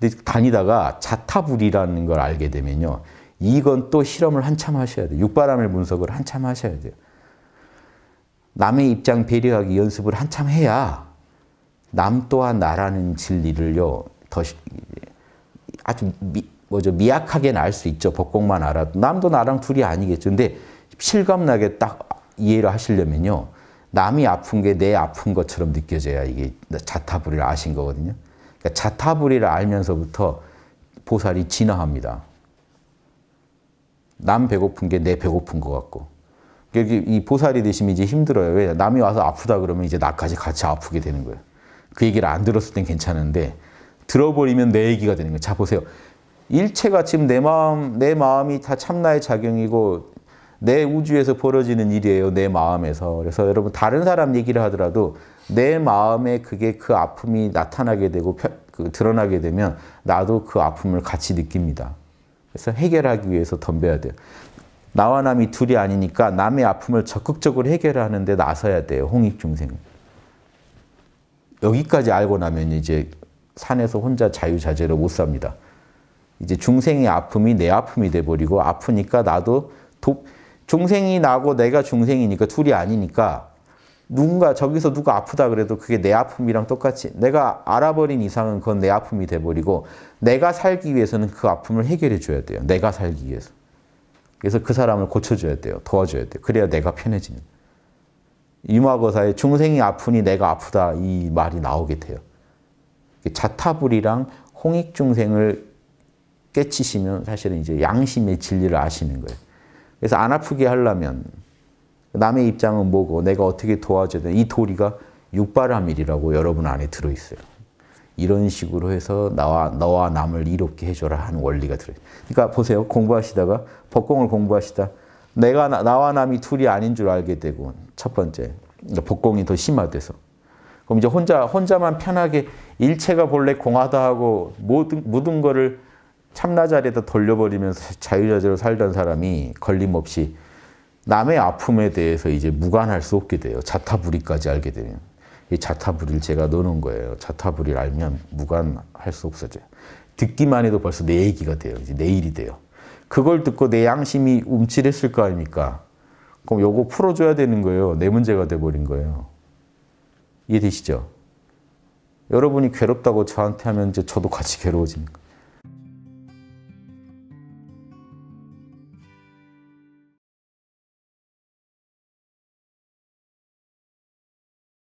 근데 다니다가 자타불이라는 걸 알게 되면요. 이건 또 실험을 한참 하셔야 돼요. 육바람을 분석을 한참 하셔야 돼요. 남의 입장 배려하기 연습을 한참 해야 남 또한 나라는 진리를요. 더 아주 미, 뭐죠 미약하게알수 있죠. 법공만 알아도 남도 나랑 둘이 아니겠죠. 근데 실감나게 딱 이해를 하시려면요. 남이 아픈 게 내 아픈 것처럼 느껴져야 이게 자타불을 아신 거거든요. 그러니까 자타불이를 알면서부터 보살이 진화합니다. 남 배고픈 게 내 배고픈 것 같고. 그러니까 이 보살이 되시면 이제 힘들어요. 왜? 남이 와서 아프다 그러면 이제 나까지 같이 아프게 되는 거예요. 그 얘기를 안 들었을 땐 괜찮은데 들어버리면 내 얘기가 되는 거예요. 자 보세요. 일체가 지금 내 마음, 내 마음이 다 참나의 작용이고 내 우주에서 벌어지는 일이에요. 내 마음에서. 그래서 여러분 다른 사람 얘기를 하더라도 내 마음에 그게 그 아픔이 나타나게 되고 그, 드러나게 되면 나도 그 아픔을 같이 느낍니다. 그래서 해결하기 위해서 덤벼야 돼요. 나와 남이 둘이 아니니까 남의 아픔을 적극적으로 해결하는데 나서야 돼요. 홍익중생. 여기까지 알고 나면 이제 산에서 혼자 자유자재로 못 삽니다. 이제 중생의 아픔이 내 아픔이 돼버리고 아프니까 나도 돕 중생이 나고 내가 중생이니까 둘이 아니니까 누군가 저기서 누가 아프다 그래도 그게 내 아픔이랑 똑같이 내가 알아버린 이상은 그건 내 아픔이 돼버리고 내가 살기 위해서는 그 아픔을 해결해 줘야 돼요. 내가 살기 위해서. 그래서 그 사람을 고쳐줘야 돼요. 도와줘야 돼요. 그래야 내가 편해지는. 유마거사의 중생이 아프니 내가 아프다 이 말이 나오게 돼요. 자타불이랑 홍익중생을 깨치시면 사실은 이제 양심의 진리를 아시는 거예요. 그래서 안 아프게 하려면 남의 입장은 뭐고 내가 어떻게 도와줘야 돼. 이 도리가 육바라밀이라고 여러분 안에 들어있어요. 이런 식으로 해서 나와, 너와 남을 이롭게 해줘라 하는 원리가 들어있어요. 그러니까 보세요. 공부하시다가 법공을 공부하시다. 내가 나, 와 남이 둘이 아닌 줄 알게 되고 첫 번째 그공이더 심화돼서 그럼 이제 혼자 혼자만 편하게 일체가 본래 공하다 하고 모든 모든 거를 참나자리에다 돌려버리면서 자유자재로 살던 사람이 걸림없이 남의 아픔에 대해서 이제 무관할 수 없게 돼요. 자타부리까지 알게 되면. 이 자타부리를 제가 넣어놓은 거예요. 자타부리를 알면 무관할 수 없어져요. 듣기만 해도 벌써 내 얘기가 돼요. 이제 내 일이 돼요. 그걸 듣고 내 양심이 움찔했을 거 아닙니까? 그럼 요거 풀어줘야 되는 거예요. 내 문제가 돼버린 거예요. 이해되시죠? 여러분이 괴롭다고 저한테 하면 이제 저도 같이 괴로워지는 거요